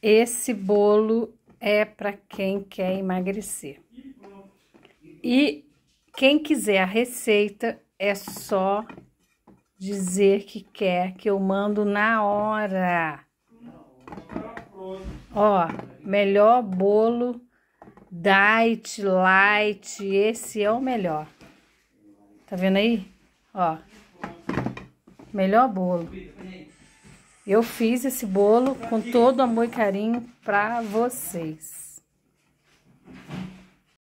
Esse bolo é para quem quer emagrecer. E quem quiser a receita é só dizer que quer, que eu mando na hora. Ó, melhor bolo diet, light, esse é o melhor. Tá vendo aí? Ó. Melhor bolo. Eu fiz esse bolo com todo amor e carinho para vocês.